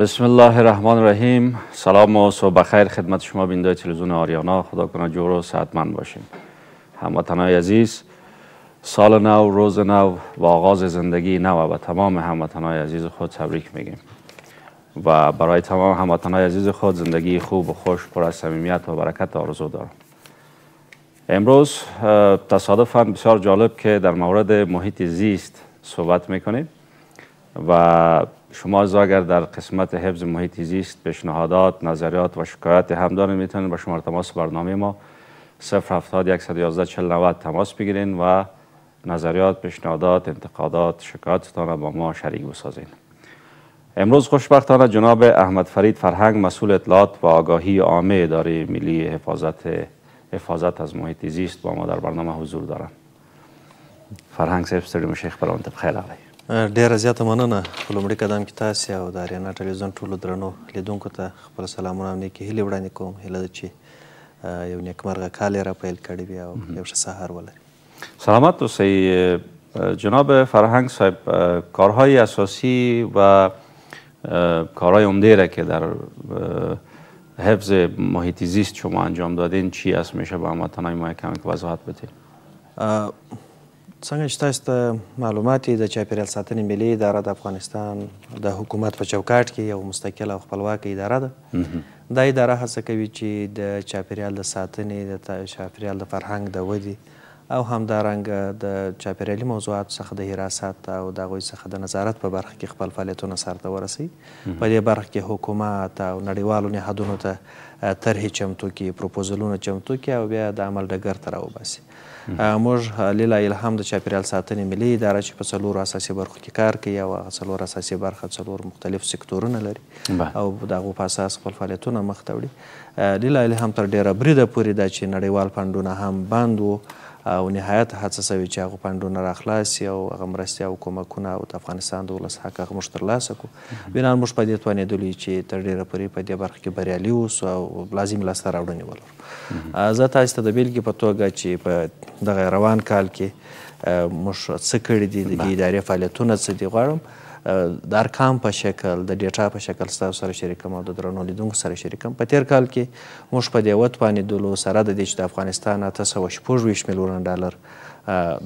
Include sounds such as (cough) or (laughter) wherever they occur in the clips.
بسم الله الرحمن الرحیم سلام و صبح بخیر خدمت شما بینده تلویزیون آریانا خدا کنه جور و من باشیم هموطنهای عزیز سال نو روز نو و آغاز زندگی نو و تمام هموطنهای عزیز خود تبریک میگیم و برای تمام هموطنهای عزیز خود زندگی خوب و خوش پر از صمیمیت و برکت آرزو دارم امروز تصادفا بسیار جالب که در مورد محیط زیست صحبت میکنیم و شما از اگر در قسمت حفظ محیط زیست پیشنهادات نظریات و شکایات هم دارین میتونید با شماره تماس برنامه ما 070 111 تماس بگیرین و نظریات پیشنهادات انتقادات شکایتتان را با ما شریک بسازین امروز خوشبختانه جناب احمد فرید فرهنگ مسئول اطلاعات و آگاهی عامه اداره ملی حفاظت حفاظت از محیط زیست با ما در برنامه حضور دارند فرهنگ صاحب سلیم شیخ بخیر ډیره زیاته مننه په لومړي قدم کې تاسې او د اریانا ټلویزیون ټولو درنو لیدونکو ته خپل سلامونه او نیکې هیلې وړاندې کوم هیله ده چې یو نیکمرغه کال یې راپیل کړی وي او یو ښه سهار ولري سلامت اوسئ جناب فرهنگ صاحب کارهای اساسی و کارهای عمده را که در حفظ محیط زیست شما انجام دادین چی است میشه به هموطنهای ما یکم وضاحت بدین څنګه چې تاسو ته معلومات د چاپیریال ساتنې ملي اداره د افغانستان د حکومت په چوکاټ کې یو مستقل او خپلواک اداره ده دا اداره هڅه کوي چې د چاپیریال د ساتنې د چاپیریال د فرهنګ د ودې او همدارنګ د چاپیریالي موضوعاتو څخه د حراست او د هغوی څخه د نظارت په برخه کې خپل فعالیتونه سرته ورسوي په دې برخه کې حکومت او نړیوالو نهادونو ته طرحې چمتو کړي پروپوزلونه چمتو کړي او بیا د عمل ډګر ته راوباسي موږ لیلا الهام د چاپیریال ساتنې ملي اداره چې په څلورو اساسي برخو کې کار کوي او هغه څلور اساسي برخه څلور مختلف سکتورونه لري او د هغو په اساس خپل فعالیتونه مخ ته وړي لیلا الهام تر ډېره بریده پورې دا چې نړیوال فنډونه هم بند وو او نهایت هڅه سوي چې هغه فنډونه راخلاصي او هغه مرستې او کومکونه او د افغانستان د ولس حق هغه موږ ترلاسه کړو بنا موږ په دې توانېدلو چې تر ډېره پورې په دې برخه کې بریالي اوسو او لازم لاسته راوړنې ولرو زه تاسو ته د بېلګې په توګه چې په دغه روان کال کې موږ څه کړي دي د ادارې فعالیتونه څه دي غواړم د ارقام په شکل د ډیټا په شکل ستاسو سره شریکم او د درنو لیدونکو سره شریکم په تیر کال کې موږ په دیوت باندې دلو سره د دې چې د افغانستان اته سوه شپږویشت میلیونه ډالر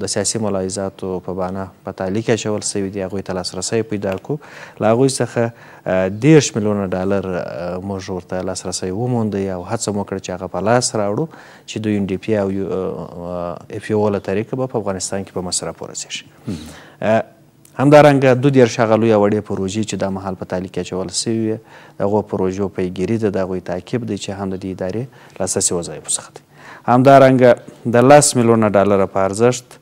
د سیاسي ملاحظاتو په بانه په تعلیق اچول سوي دي هغوی ته لاسرسی پیدا کړو له هغوی څخه دېرش میلیونه ډالر موږ ورته لاسرسی وموندی او هڅه مو کړه چې هغه په لاس راوړو چې د یون ډي پي او اف یو له طریقه به په افغانستان کې په مصرف ورسېږي همدارنګه دو دېرش هغه لویه وړې پروژې چې دا مهال په تعلیق کې اچول سوي وي د هغو پروژو پیګیري ده د هغوی تعقیب دی چې هم د دې ادارې له اساسي وظایفو څخه دی همدارنګه د لس میلیونه ډالره په ارزښت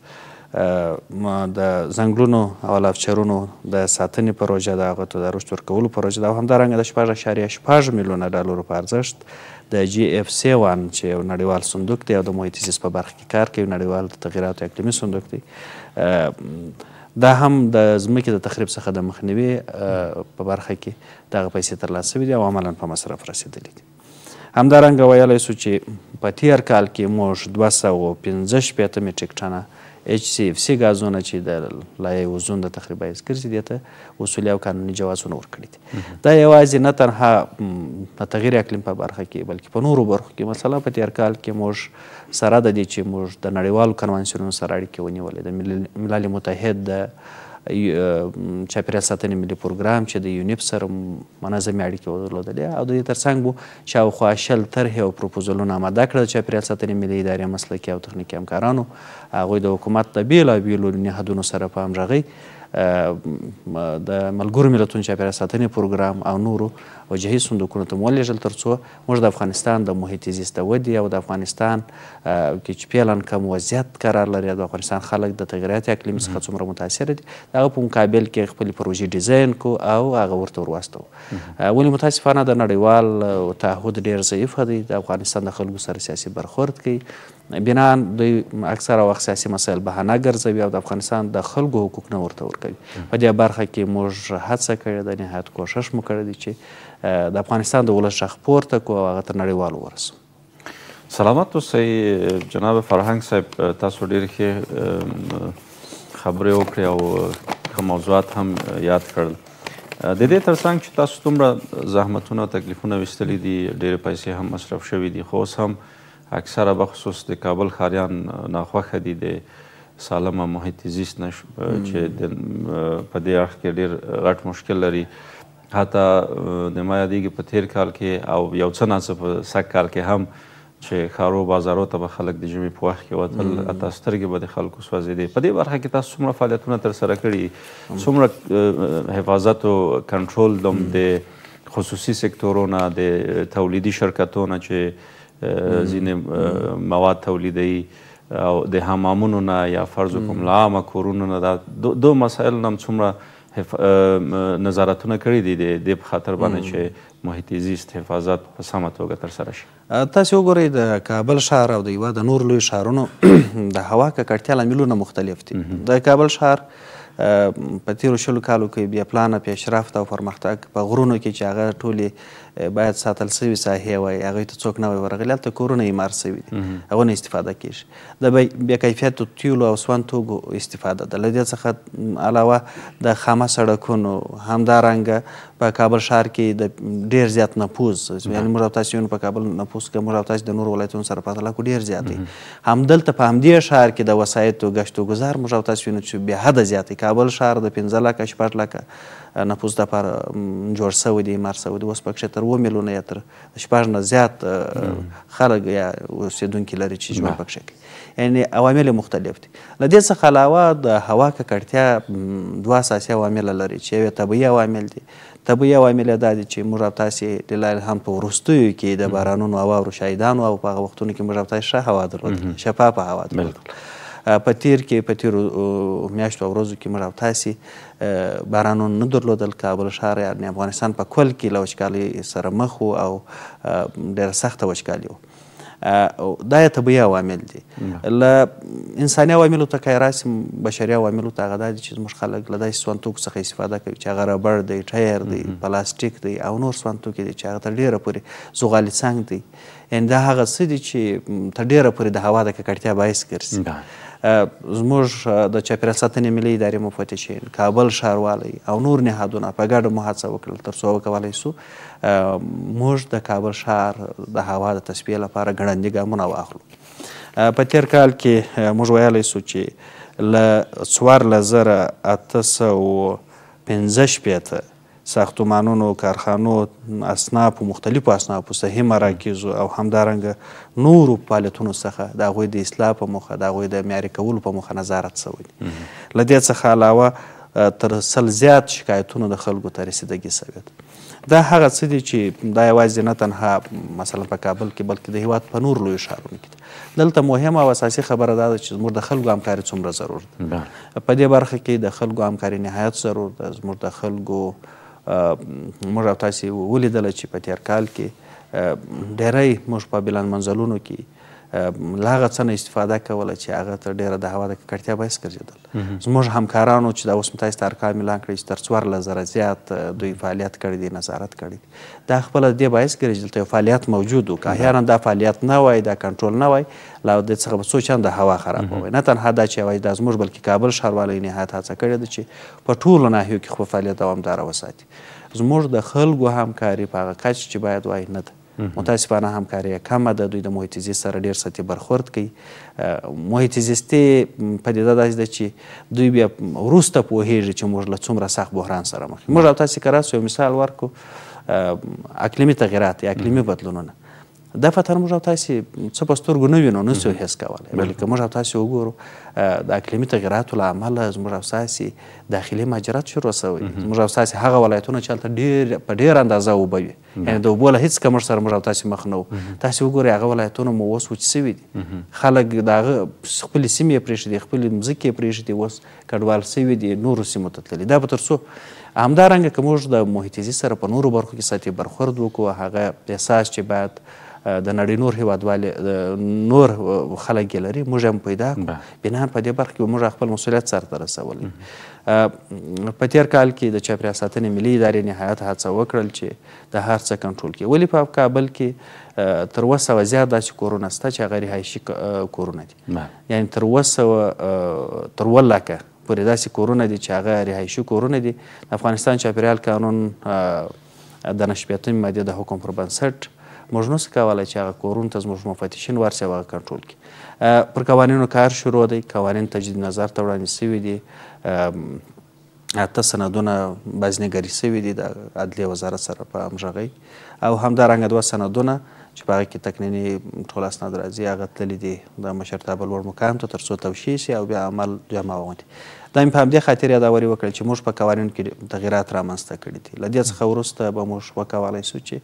د زنګلونو او لافچرونو د ساتنې پروژه د هغه تدارش ورکولو پروژه ده او همدارنګه د شپږ اعشاریه شپږ میلیونه ډالرو په ارزښت د جی اف سی وان چې یو نړیوال صندوق دی او د محیطي سیس په برخه کې کار کوي نړیوال تغییرات اقلیمي صندوق دی دا هم د ځمکې د تخریب څخه د مخنیوي په برخه کې دغه پیسې ترلاسه شوي دي او عملا په مصرف رسېدلي دي همدارنګه ویلی سو چې په تیر کال کې موږ دوه سوه پنځه شپېته میټریک ټنه اچ سی اف سی غازونه چې د لایې وزن د تخریبا یې ګرځي دته اصولي او قانوني جواز نه ورکړي دي دا یوازې نه تنها په تغیر اقلیم په برخه کې بلکې په نورو برخو کې مثلا په تیر کال کې موږ سره د دې چې موږ د نړیوالو کنوانسیونونو سره اړیکې ونیولې د ملل متحد د چاپیریال ساتنې ملي پروګرام چې د یونیپ سره منظمې اړیکې درلودلې او د دې تر څنګ به شاوخوا شل طرحې او پروپوزلونه آماده کړل د چاپیریال ساتنې ملي ادارې مسلکي او تخنیکي همکارانو هغوی د حکومت د بېلابېلو نهادونو سره په همغږۍ د ملګرو ملتونو چاپیریال ساتنې پروګرام او نورو او جهي صندوقونو ته مو ولېږل تر څو موږ د افغانستان د محیط زیست ودې او د افغانستان کې چې پیلان کم وضعیت قرار لري د افغانستان خلک د تغیرات اقلیم څخه څومره متاثر دي هغه په مقابل کې خپل پروژې ډیزاین کو او هغه ورته وروستو ولې متاسفانه د نړیوال تعهد ډیر ضعیف دی د افغانستان د خلکو سره سیاسي برخورد کوي بنا دوی اکثره وخت سیاسي مسایل بهانه ګرځوي او د افغانستان د خلکو حقوق نه ورته ورکوي په دې برخه کې موږ هڅه کړې ده نهایت کوښښ مو کړی دی چې د افغانستان د ولس غږ پورته کړو او هغه تر نړیوالو ورسو سلامت اوسئ جناب فرهنګ صاحب تاسو ډېر ښې خبرې وکړې او ښه موضوعات هم یاد کړل د دې ترڅنګ چې تاسو دومره زحمتونه او تکلیفونه ویستلي دي ډېرې پیسې هم مصرف شوي دي خو اوس هم اکثره بخصوص د کابل ښاریان ناخوښه دي د سالمه محیط زیست نه چې په دې اړخ کې ډېر غټ مشکل لري حتی د ما یادېږي په تیر کال کې او یو څه ناڅه په سږ کال کې هم چې خارو بازارو ته به خلک د ژمي په وخت کې وتل حتی سترګې به د خلکو سوځېدې په دې برخه کې تاسو څومره فعالیتونه ترسره کړي څومره حفاظت او کنټرول دوم د خصوصي سکتورونه د تولیدي شرکتونه چې ځینې مواد تولیدي او د حمامونو نه یا فرض کوم لا عامه کورونو نه دا دو, دو مسایل نم څومره نظارتونه کړي دي د دې په خاطر باندې چې محیطي زیست حفاظت په سمه توګه ترسره شي تاسې وګورئ د کابل ښار او د هېواد د نور لوی ښارونو (clears throat) د هوا ککړتیا لاملونه مختلف دي د کابل ښار په تیرو شلو کالو کې بیا پلانه په اشراف او پرمختګ په غرونو کې چې هغه ټولې باید ساتل شوي ساحې وای هغوی ته څوک نه وای ورغلی هلته کورونه عمار شوي دي هغو نه استفاده کیږي د بېکیفیتو تیلو او سون توکو استفاده ده له دې څخه علاوه د خامه سړکونو همدارنګه په کابل ښار کې د ډېر زیات نفوذ یعنې موږ او تاسې یو په کابل نفوذ که موږ او تاسې د نورو ولایتونو سره په پرتله کړو ډېر زیات دی همدلته په همدې ښار کې د وسایطو ګشتو ګزار موږ او تاسې وینو چې بې حده زیات دی کابل ښار د پنځه لکه شپږ لکه نفوس د پر جوړ شوی دی مار شوی دی اوس پکې تر 2 میلیونه یا تر شپږ نه زیات خلک یا اوسیدونکو لري چې ژوند پکې کوي یعنی عوامل مختلف دي له دې څخه علاوه د هوا ککړتیا دوه اساسي عوامل لري چې یو طبیعي عوامل دي طبیعي عوامل دا دي چې موږ تاسې د لایل هم په وروستیو کې د بارانونو او واورو شاهدانو او په هغه وختونو کې موږ تاسې ښه هوا درلوده شفافه هوا درلوده په تیر کې په تیرو میاشتو او ورځو کې موږ او تاسې بارانونه نه درلودل کابل ښار یعنې افغانستان په کل کې له وچکالۍ سره مخ و او ډېره سخته وچکالي وه دا یې طبیعي عوامل دي له انساني عواملو ته که راسم بشري عواملو ته هغه دا دي چې زموږ خلک له داسې سونتوکو څخه استفاده کوي چې هغه ربړ دی ټایر دی پلاستیک دی او نور سونتوکي دي چې هغه تر ډېره پورې زغالي څنګ دی یعنې دا هغه څه دي چې تر ډېره پورې د هوا د ککړتیا باعث ګرځي زموږ د چاپیریال ساتنې ملي ادارې مفتشین کابل ښاروالۍ او نور نهادونه په ګډه مو هڅه وکړل تر څو وکولی سو موږ د کابل ښار د هوا د تصفیې لپاره ګړندي ګامونه واخلو په تېر کال کې موږ ویلی سو چې له څوارلس زره اته سوه پنځه شپېته ساختمانونو کارخانو اسنافو مختلفو اسنافو صحیح مراکزو او همدارنګه نورو فعالیتونو څخه د هغوی د اصلاح په موخه د هغوی د معیاري کولو په موخه نظارت سوی دی له دې څخه علاوه تر سل زیات شکایتونو د خلکو ته رسیدګي سوی ده دا هغه څه دي چې دا یوازې نه تنها مثلا په کابل کې بلکې د هیواد په نور لویو ښارونو کې ده دلته مهمه او اساسي خبره دا ده چې زموږ د خلکو همکاري څومره ضرور ده په دې برخه کې د خلکو همکاري نهایت ضرور ده زموږ د خلکو موږ او تاسې ولیدله چې په تیر کال کې ډیری موږ په بلند منزلونو کې له هغه څه نه استفاده کوله چې هغه تر ډېره د هوا د ککړتیا باعث ګرځېدل زموږ همکارانو چې دا اوس مې تاسو ته ارقام اعلان کړي چې تر څوارلس زره زیات دوی فعالیت کړی دی نظارت کړی دی دا خپله د دې باعث ګرځېدل ته یو فعالیت موجود و که احیانا دا فعالیت نه وای دا کنټرول نه وای له دې څخه به څو چنده هوا خرابوي نه تنها دا چې وای دا زموږ بلکې کابل ښاروالۍ نهایت هڅه کړې ده چې په ټولو ناحیو کې خپل فعالیت دوامداره وساتي زموږ د خلکو همکاري په هغه کچ چې باید وای نه ده متاسفانه همکاري کمه ده دوی د محیط زیست سره ډېر سطحي برخورد کوي محیط زیستي پدیده داسې ده چې دوی بیا وروسته پوهېږي چې موږ له څومره سخت بحران سره مخ موږ او تاسې که راسو یو مثال ورکړو اقلیمي تغییرات یا اقلیمي بدلونونه دا فتر موږ او تاسې څه په سترګو نه وینو نسو حس کولی بلکې موږ او تاسې وګورو د اقلیمي تغیراتو له امله زموږ او تاسې داخلي مهاجرت شروع سوی زموږ او تاسې هغه ولایتونه چې هلته ډېر په ډېره اندازه اوبه وي یعنې د اوبو له هېڅ کمښت سره موږ او تاسې مخ نه وو تاسې وګورئ هغه ولایتونه مو اوس وچ سوي دي خلک د هغه خپلې سیمې یې پرېښدي خپلې مځکې یې پرېښدي اوس کډوال سوي دي نورو سیمو ته تللي دا به تر څو همدارنګه که موږ د محیطیزي سره په نورو برخو کې سطحي برخورد وکړو هغه احساس چې باید د نړۍ نور هیوادوالي نور خلک یې لري موږ هم پیدا کړو بنان په دې برخه کې موږ خپل مسؤلیت سرته رسولی په تیر کال کې د چاپیریال ساتنې ملي ادارې نهایت هڅه وکړل چې د هر څه کنټرول کړي ولې په کابل کې تر اوه سوه زیات داسې کورونه شته چې هغه رهایشي کورونه دي یعنی تر اوه سوه تر اوه لکه پورې داسې کورونه دي چې هغه رهایشي کورونه دي د افغانستان چاپیریال قانون د نشپیتم ماده د حکم پر بنسټ موږ نو کولای چې هغه کورونو ته زموږ مفتشین ورسي هغه کنټرول کړي پر قوانینو کار شروع دی قوانین تجدید نظر ته وړاندې سوي دي اته سندونه بازنګري سوي دي د عدلیه وزارت سره په همغږۍ او همدارنګه دوه سندونه چې په هغه کې تقنیني ټول اسناد راځي هغه تللي دي د مشرتابه لوړ مقام ته تر څو توشیح سي او بیا عمل جامه وغوندي دا مې په همدې خاطر یادوري وکړل چې موږ په قوانینو کې تغییرات رامنځته کړي دي له دې څخه وروسته به موږ وکولی سو چې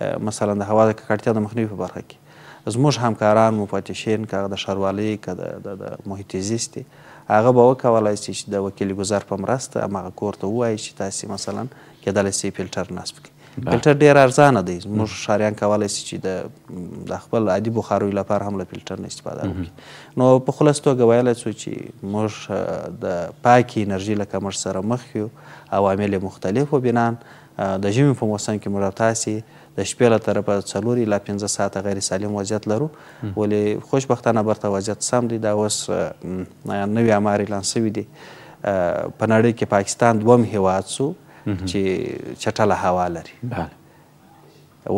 مثلا د هوا د ککړتیا د مخنیوي په برخه کې زموږ همکاران مو پاتیشین که د ښاروالۍ که د محیط زیست دی هغه به وکولی سي چې د وکیل ګزار په مرسته هماغه کور ته ووایي چې تاسې مثلا کېدلی سي فلټر نصب کړي فلټر ډیر ارزانه دی زموږ شاریان کولی سي چې د خپل عادي بخاروي لپاره هم له فلټر نه استفاده وکړي نو په خلاص توګه ویلی سو چې موږ د پاکې انرژي له کمښت سره مخ یو عوامل یې مختلف وبینان د ژمي په موسم کې موږ تاسې د شپې له طرفه څلور الا پنځه ساعته غیر سالم وضعیت لرو ولې خوشبختانه برته وضعیت سم دی دا اوس نوي امار اعلان سوي دي په نړۍ کې پاکستان دوم هیواد سو چې چټله هوا لري بله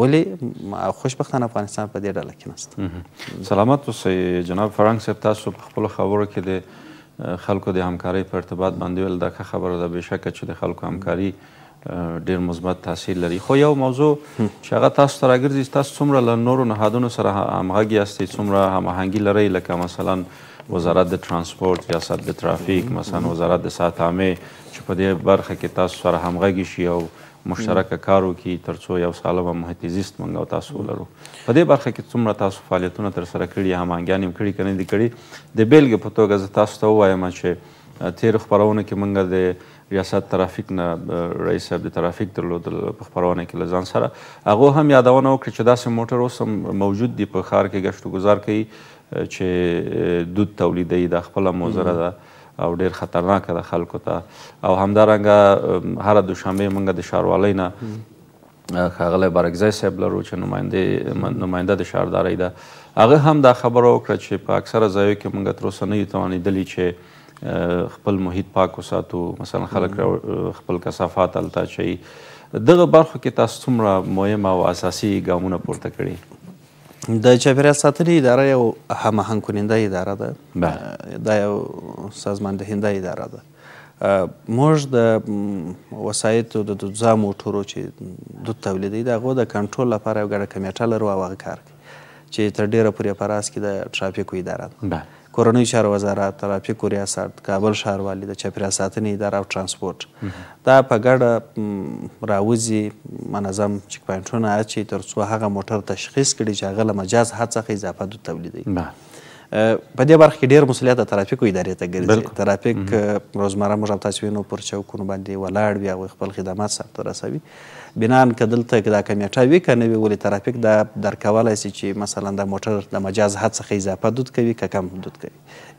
ولې خوشبختانه افغانستان په دې ډله کې نست سلامت اوسئ جناب فرانک صاحب تاسو په خپلو خبرو کې د خلکو د همکارۍ په ارتباط باندې ویل دا ښه خبره ده بېشکه چې د خلکو همکاري ډیر مثبت تاثیر لري خو یو موضوع چې هغه تاسو ته راګرځي تاسو څومره له نورو نهادونو سره همغږي یاستئ څومره هماهنګي لرئ لکه مثلا وزارت د ترانسپورت ریاست د ترافیک مثلا وزارت د ساعت عامې چې په دې برخه کې تاسو سره همغږي شي او مشترکه کارو کې ترڅو یو سالمه محیطي زیست موږ او تاسو ولرو په دې برخه کې څومره تاسو فعالیتونه تر سره کړي هماهنګیان یې کړي که نه دي کړي د بیلګې په توګه زه تاسو ته ووایم چې تیر خپرونه کې موږ د ریاست ترافیک نه رئیس صاحب د ترافیک درلود په خبرونه کې لزان سره هغه هم یادونه وکړه چې داسې موټر اوس هم موجود دی په ښار کې گشت گذار کوي چې دود تولیدي د خپل موزره ده او ډیر خطرناک ده خلکو ته او همدارنګه هر د شنبه منګه د شاروالۍ نه خاغله بارګزای صاحب لرو چې نماینده نماینده د شاردارۍ ده هغه هم دا خبره وکړه چې په اکثره ځایو کې منګه تر اوسه نه یو توانېدلی چې خپل محیط پاک وساتو مثلا خلک خپل کثافات الته چي دغه برخو کې تاسو څومره مهمه او اساسي ګامونه پورته کړي د چاپیریال ساتنې اداره یو هماهنګ کننده اداره ده دا یو سازمان دهنده اداره ده موږ د وسایطو د دوزا موټرو چې دود تولیدوي د هغو د کنټرول لپاره یو ګډه کمیټه لرو او هغه کار کوي چې تر ډیره پورې په راس کې د ټرافیکو اداره ده کورنۍ چار وزارت ترافیک ریاست کابل ښاروالي د چاپیریال ساتنې اداره او ترانسپورت دا په ګډه راوځي منظم چک پاینټونه اچي تر څو هغه موټر تشخیص کړي چې هغه له مجاز حد څخه اضافه تولیدوي په دې برخه کې ډیر مسولیت د ترافیکو ادارې ته ګرځي ترافیک روزمره موږ هم تاسو وینو پر چوکونو باندې ولاړ وي هغوی خپل خدمات سر ته رسوي بنان که دلته دا کمیټه وي که نه وي ولې ترافیک دا درکولی سي چې مثلا د موټر د مجاز حد څخه اضافه دود کوي که کم دود کوي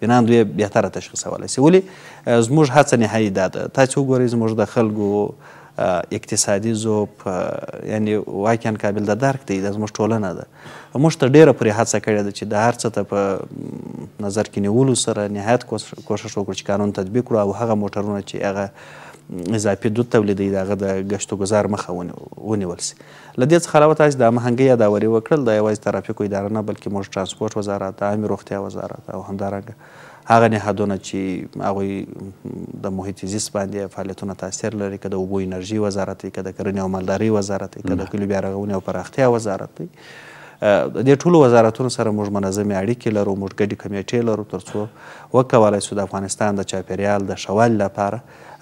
بنان دوی بهتره تشخیصولی سي ولې زموږ هڅه نهایي دا ده تاسې وګورئ زموږ د خلکو اقتصادي ذوب یعنی واقعا قابل د درک دی زموږ ټولنه ده موږ ته ډیره پرې هڅه کړې ده چې د هر څه ته په نظر کې نیولو سره نهایت کوشش وکړو چې قانون تطبیق کړو او هغه موټرونه چې هغه اضافي دود تولیدوي د هغه د ګشت و ګذار مخه ونیول سي له دې څخه علاوه تاسې د هماهنګۍ یاداوري وکړل دا یوازې ترافیکو اداره نه بلکې موږ ترانسپورت وزارت د عامې روغتیا وزارت او همدارنګه هغه نهادونه چې هغوی د محیط زیست باندې فعالیتونه تاثیر لري که د اوبو انرژي وزارت وي که د کرنې او مالدارۍ وزارت وي که د کلیو بیا رغونې او پراختیا وزارت وي د ټولو وزارتونو سره موږ منظمې اړیکې لرو موږ ګډې کمیټې لرو تر څو وکولی سو د افغانستان د چاپیریال د ښوالي لپاره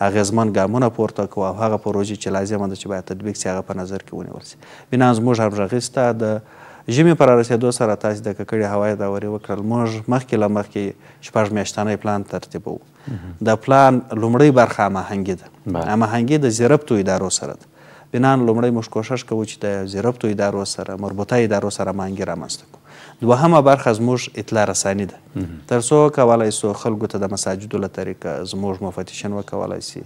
اغیزمن ګامونه پورته کړو او هغه پروژې چې لازمه ده چې باید تطبیق سي هغه په نظر کې ونیول سي بنا زموږ همغږي سته د ژمي پر رسېدو سره تاسې د ککړې هوایي دورې وکړل موږ مخکې له مخکې شپږ میاشتنی پلان ترتیبوو د پلان لومړۍ برخه هماهنګي ده هماهنګي د زیربتو ادارو سره ده بنان لومړی موږ کوشش کوو چې د زیربطو ادارو سره مربوطه ادارو سره مانګې رامنځته کړو دوهمه برخه زموږ اطلاع رسانی ده تر څو کولی سو خلکو ته د مساجدو له طریقه زموږ مفتشین وکولی سي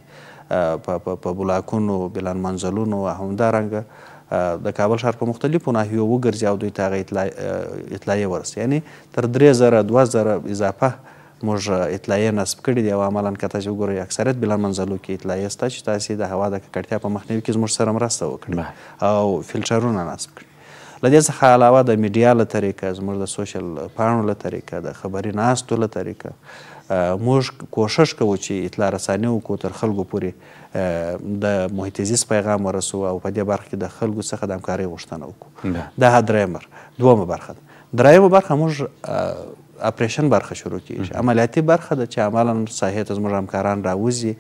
په بلاکونو بلان منزلونو همدارنګه د کابل شهر په مختلفو ناحیو وګرځي او دوی ته هغه اطلاع اطلاعیه ورسي یعنی تر درې زره دوه زره اضافه موږ اطلاعیه نصب کړي دي او عملا که تاسې وګورئ اکثریت بلا منزلو کې اطلاعیه شته چې تاسې د هوا د ککړتیا په مخنیوي کې زموږ سره مرسته وکړي او فلټرونه نصب کړي له دې څخه علاوه د میډیا له طریقه زموږ د سوشل پاڼو له طریقه د خبري ناستو له طریقه موږ کوشش کوو چې اطلاع رساني وکړو تر خلکو پورې د محیط زیست پیغام ورسو او په دې برخه کې د خلکو څخه د همکارۍ غوښتنه وکړو دا درېمر دومه برخه ده درېمه برخه موږ اپریشن برخه شروع کیږي عملیاتي برخه ده چې عملا ساحې ته زموږ همکاران راوځي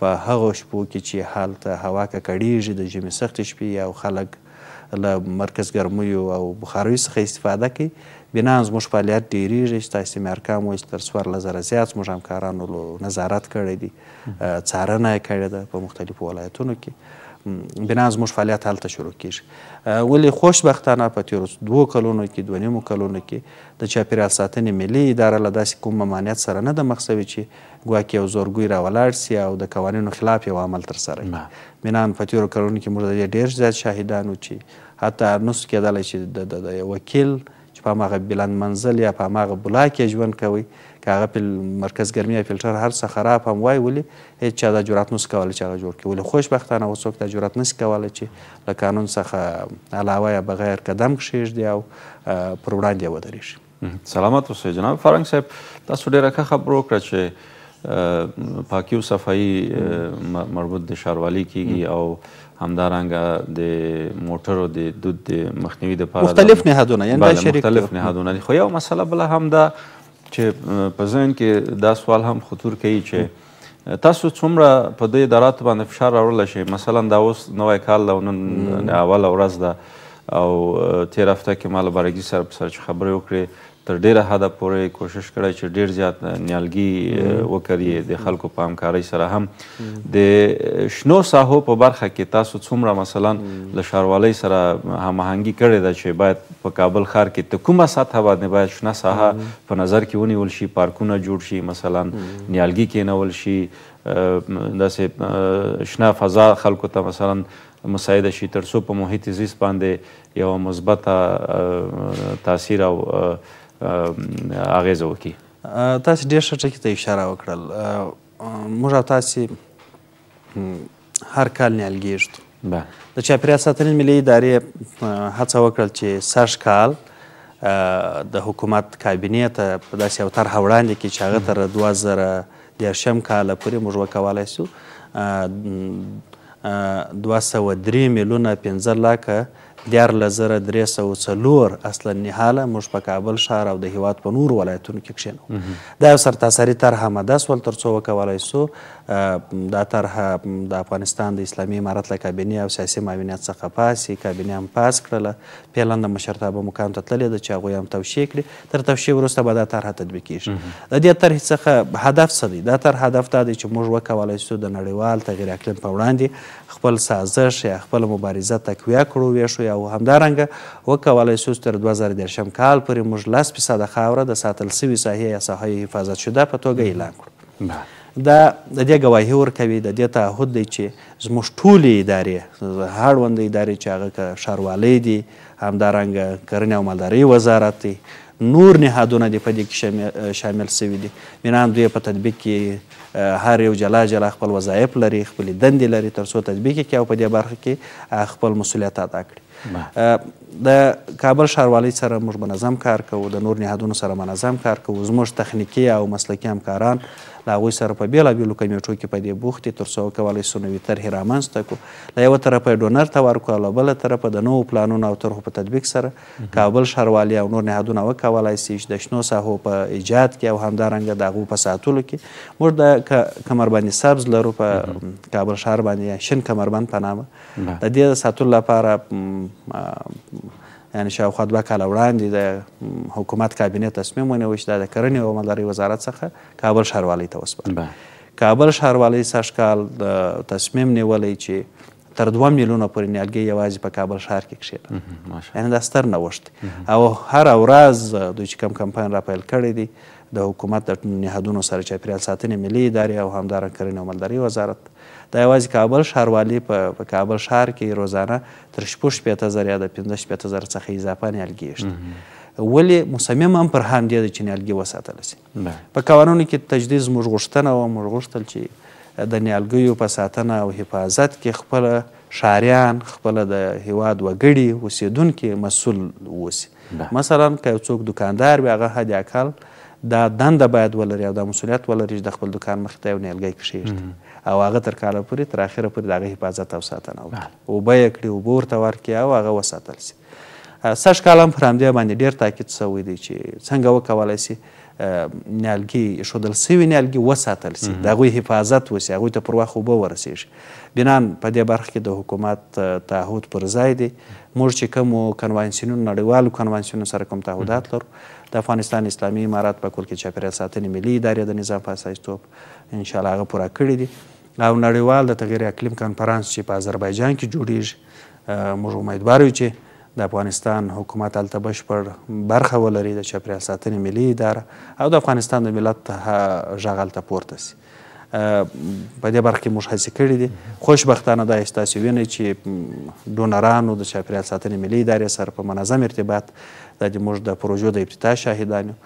په هغو شپو کې چې هلته هوا ککړیږي د ژمي سختې شپې او خلک له مرکز ګرمیو او بخاریو څخه استفاده کوي بنا زموږ فعالیت ډیریږي چې تاسې مې ارقام وایي چې تر څوارلس زره زیات زموږ همکارانو نظارت کړی دی څارنه یې کړې ده په مختلفو ولایتونو کې بنا از موږ فعالیت هلته شروع کیږي ولې خوشبختانه په تیرو دوو کلونو کې دوه نیمو کلونو کې د چاپیریال ساتنې ملي اداره له داسې کوم ممانعت سره نه ده مخ سوې چې ګواکې یو زورګوی راولاړ سي او د قوانینو خلاف یو عمل ترسره کړي بنان په تیرو کلونو کې موږ د دې ډېر زیات شاهدان چې حتی نس کېدلی چې د وکیل چې په هماغه بلند منزل یا په هماغه بلاک یې ژوند کوي که هغه پل مرکز ګرمي یا فلټر هر څه خراب هم وای ولې هیڅ چا دا جرات نسي کولی چې هغه جوړ کړي ولې خوشبختانه اوس څوک دا جرات نسي کولی چې له قانون څخه علاوه یا بغیر قدم کښېږدي او پر وړاندې ودرېږي سلامت اوسئ جناب فرنګ صاحب تاسو ډېره ښه خبره وکړه چې پاکي او صفایي مربوط د ښاروالۍ کیږي او همدارنګه د موټرو د دود د مخنیوي لپاره مختلف نهادونه یعنی دا شریک مختلف نهادونه خو یو مسله بل هم ده چې په ځین کې دا سوال هم خطور کوي چې تاسو څومره په دې اداراتو باندې فشار راوړلی شئ مثلا دا اوس نوی کال ده او نن اوله ورځ ده او تېره هفته کې ما له بارګي سره په سره چې خبرې وکړې تر ډیره حده پورې کوشش کړی چې ډیر زیات نیالګي وکړي د خلکو په همکارۍ سره هم د شنو ساحو په برخه کې تاسو څومره مثلا له ښاروالۍ سره هماهنګي کړې ده چې باید په کابل ښار کې ته کومه سطحه باندې باید شنه ساحه په نظر کې ونیول شي پارکونه جوړ شي مثلا نیالګي کېنول شي داسې شنه فضا خلکو ته مثلا مساعده شي تر څو په محیط زیست باندې یو مثبته تاثیر او اغیزه وکړي تاسې ډېر ښه ټکي ته اشاره وکړل موږ او تاسې هر کال نیالګېږدو د چاپېریال ساتنې ملي ادارې هڅه وکړل چې سږ کال د حکومت کابینې ته په داسې یو طرحه وړاندې کړي چې هغه تر دوه زره دیرشم کاله پورې موږ وکولی سو دوه سوه درې میلیونه پنځه لاکه دیارلس زره درې سوه څلور اصلا نهاله موږ په کابل ښار او د هیواد په نورو ولایتونو کې کښېنو دا یو سرتاسري طرحه مده سول تر څو وکولی سو دا طرحه د افغانستان د اسلامي امارت له کابینې او سیاسي معاونیت څخه پاسې کابینې هم پاس کړله فعلا د مشرتابه مقام ته تللې ده چې هغوی هم توشیح کړي تر توشیح وروسته به دا طرحه تطبیقیږي د دې طرحې څخه هدف څه دی دا طرح هدف دا دی چې موږ وکولی شو د نړیوال تغیر اقلیم په وړاندې خپل سازش یا خپل مبارزه تقویه کړو ویښو یا همدارنګه وکولی شو تر 2013 کال پورې موږ لس فیصده خاوره د ساتل سوي ساحې یا ساحې حفاظت شده په توګه اعلان کړو دا د دې گواهی ورکوي د دې تعهد دی چې زموږ ټولې ادارې هاړوند ادارې چې هغه که ښاروالۍ دي همدارنګه کرنې او مالدارۍ وزارت دی نور نهادونه دي په دې کې شامل شوي دي مینان دوی په تطبیق کې هر یو جلا جلا خپل وظایف لري خپل دندې لري تر څو تطبیق کې او په دې برخه کې خپل مسولیت ادا کړي د کابل ښاروالۍ سره موږ منظم کار کوو د نور نهادونو سره منظم کار کوو زموږ تخنیکي او مسلکي همکاران له هغوی سره په بېلابېلو کمیټو کې په دې بوختې تر څو وکولی سو نوي طرحې رامنځته کړو له یوه طرفه یې ډونر ته ورکړو له بله طرفه د نوو پلانونو او طرحو په تطبیق سره کابل ښاروالي او نور نهادونه وکولی سي چې د شنو ساحو په ایجاد کې او همدارنګه د هغو په ساتلو کې موږ د کمربندي سبز لرو په کابل ښار باندې شین کمربند په نامه د دې د ساتلو لپاره یعنی شاوخوا دوه کاله وړاندې د حکومت کابینه تصمیم ونیو چې دا د کرنې او مالدارۍ وزارت څخه کابل ښاروالۍ ته وسپارل کابل ښاروالۍ سږ کال تصمیم نیولی چې تر دوه میلیونه پورې نیالګي یوازې په کابل ښار کې کښېنه یعنی دا ستر نوښت او هر ورځ دوی چې کم کمپاین را پیل کړی دی د حکومت د نهادونو سره چاپیریال ساتنې ملي ادارې او همدارنګه کرنې او مالدارۍ وزارت دا یوازې کابل ښاروالي په کابل ښار کې روزانه تر شپږ شپېته زره یا د پنځه شپېته زره څخه اضافه نیالګي اخلي ولې مصمم هم پر همدې ده چې نیالګي وساتل سي په قوانینو کې تجدید زموږ غوښتنه وه موږ غوښتل چې د نیالګیو په ساتنه او حفاظت کې خپله شاریان خپل د هیواد وګړي اوسیدونکي مسول اوسي مثلا که څوک دکاندار وي هغه حد اقل دا دنده باید ولري او دا مسولیت ولري چې د خپل دکان مخې ته یو نیالګی کښېږدي او هغه تر کاله پورې تر اخره پورې د هغه حفاظت او ساتنه وکړي اوبه یې کړي اوبه ورته ورکړي او هغه وساتل سي سږ کال هم پر همدې باندې ډېر تاکید سوی دی چې څنګه وکولی سي نیالګي ایښودل سوي نیالګي وساتل سي د هغوی حفاظت وسي هغوی ته پر وخت اوبه ورسیږي بنان په دې برخه کې د حکومت تعهد پر ځای دی موږ چې کومو کنوانسیونونو نړیوالو کنوانسیونو سره کوم تعهدات لرو د افغانستان اسلامي امارات په کل کې چاپیریال ساتنې ملي ادارې د نظام په اساس توپ انشاءالله هغه پوره کړي دي او نړیوال د تغیر اقلیم کانفرنس چې په آذربایجان کې جوړیږي موږ امیدوار یو چې د افغانستان حکومت هلته بشپړ برخه ولري د چاپیریال ساتنې ملي اداره او د افغانستان د ملت غږ هلته پورته سي په دې برخه کې موږ هڅې کړې دي خوشبختانه دا ستاسو وینئ چې ډونرانو د چاپیریال ساتنې ملي ادارې سره په منظم ارتباط دا د موږ د پروژو د ابتدا شاهدان یو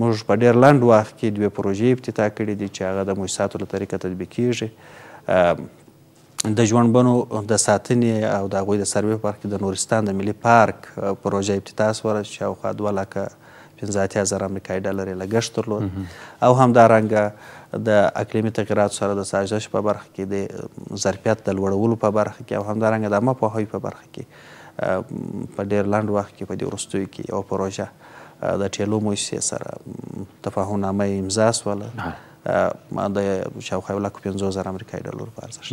موږ په ډیر لنډ وخت کې دوه پروژې ابتدا کړې دي چې هغه د موسساتو له طریقه تطبیق کیږي د ژوندبنو د ساتنې او د هغوی د سروې په برخه کې د نورستان د ملي پارک پروژه ابتدا سوه چې شاوخوا دوه لکه پنځه اتیا زره امریکایي ډالر یې لګښت درلود او همدارنګه د اقلیمي تغیراتو سره د سازش په برخه کې د ظرفیت د لوړولو په برخه کې او همدارنګه د عامه پوهاوي په برخه کې په ډیر لنډ وخت کې په دې وروستیو کې یوه پروژه د ټیلو موسسې سره تفاهم نامه امضا سوله ما د شاوخوا یو لک پنځو زره امریکایي ډالر په ارزښت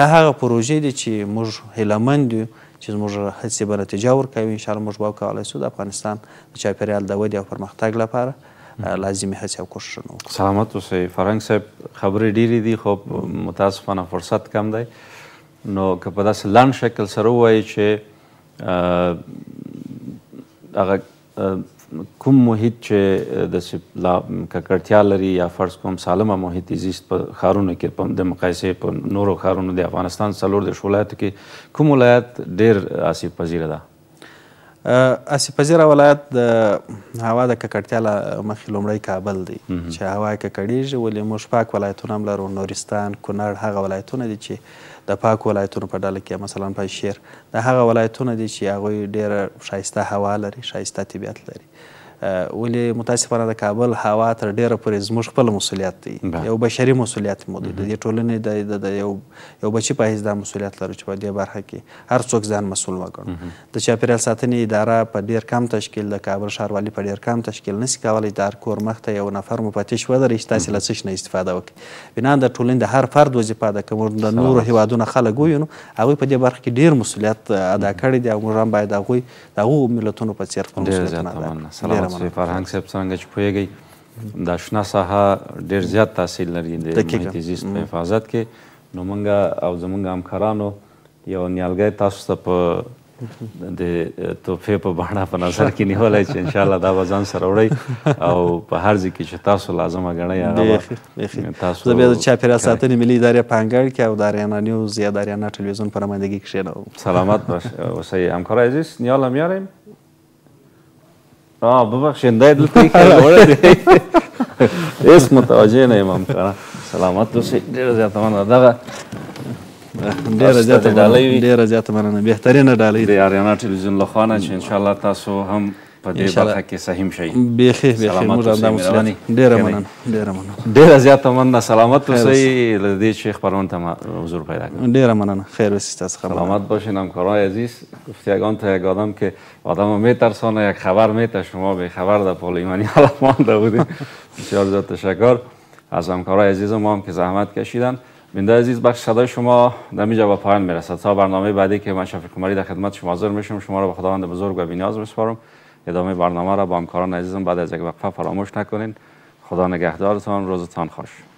دا هغه پروژې دي چې موږ هیلهمند یو چې زموږ هڅې به نتیجه ورکوي انشاءالله موږ به وکولی سو د افغانستان د چاپېریال د ودې او پرمختګ لپاره لازمي هڅې او کوښښونه وکړو سلامت اوسئ فرهنګ صاحب خبرې ډېرې دي خو متاسفانه فرصت کم دی نو که په داسې لنډ شکل سره ووایي چې هغه کوم محیط چې د ککړتیا لري یا فرض کوم سالمه محیط زیست په خارونو کې په د مقایسې په نورو خارونو د افغانستان څلور د ولایتو کې کوم ولایت ډیر آسیب پذیره ده اسپزیره ولایت د هوا د ککړتیا له مخې لومړی کابل دی چې هوا یې ککړېږي ولې موږ پاک ولایتونه هم لرو نورستان کونړ هغه ولایتونه دي چې د پاک ولایتونو په ډله کې مثلا پنجشیر د هغه ولایتونه دي چې هغوی ډېره ښایسته هوا لري ښایسته طبیعت لري ولې متاسفانه د کابل هوا تر ډیره پورې زموږ خپل مسولیت دی یو بشري مسولیت مو دی د دې ټولنې د یو یو بچي په حیث دا مسولیت لرو چې په دې برخه کې هر څوک ځان مسؤل وګڼو د چاپیریال ساتنې اداره په ډیر کم تشکیل د کابل ښاروالي په ډیر کم تشکیل نسی کولی د هر کور مخته یو نفر مفتش ودرې چې تاسې له څه نه استفاده وکړي بنا د ټولنې د هر فرد وظیفه ده که موږ د نورو هیوادونو خلک ویو نو هغوی په دې برخه کې ډیر مسولیت ادا کړی دی او موږ هم باید هغوی د هغو ملتونو په څېر خپل مسولیتونه ادا کړو تاسو فرهنګ صاحب څنګه چې پوهیږئ دا شنه ساحه ډیر زیات تاثیر لري د محیطي زیست په حفاظت کې نو موږ او زموږ همکارانو یو نیالګی تاسو ته په د تحفې په بڼه په نظر کې نیولی چې انشاءالله دا به ځان سره وړئ او په هر ځای کې چې تاسو لازمه ګڼئ هغه تاسو زه بیا د چاپېریال ساتنې ملي ادارې په انګړ کې او د آریانا نیوز یا د آریانا ټلویزیون په رمایندګۍ کښېنوم سلامت باش اوسئ همکار عزیز نیال هم یاریم اه ببخشید دا دلته یې وړه دی هیڅ متوجه نه یم کنه سلامت اوسئ ډېره زیاته مننه دغه ډیره زیاته ډالۍ ډیره زیاته مننه بهترینه ډالۍ د آریانا ټلویزیون لخوا نه چې انشاءالله تاسو هم په دې برخه کې سهم شي بیخي بیخي موږ همدا مسلمان ډیره مننه ډیره مننه ډیره سلامت اوسئ له دې شیخ پروان حضور پیدا کنم دیر مننه خیر بسیست از خبر سلامت باشین همکاران عزیز گفتگان تا یک آدم که آدم میترسانه یک خبر میته شما به خبر در پارلمانی آلمان ده بودیم بسیار زیاد تشکر از کارای عزیز ما هم که زحمت کشیدن بنده عزیز بخش صدای شما در اینجا به پایان میرسد تا برنامه بعدی که من شفیق کمری در خدمت شما حاضر میشم شما را به خداوند بزرگ و بینیاز میسپارم ادامه برنامه را با همکاران عزیزم بعد از یک وقفه فراموش نکنین خدا نگهدارتان روزتان خوش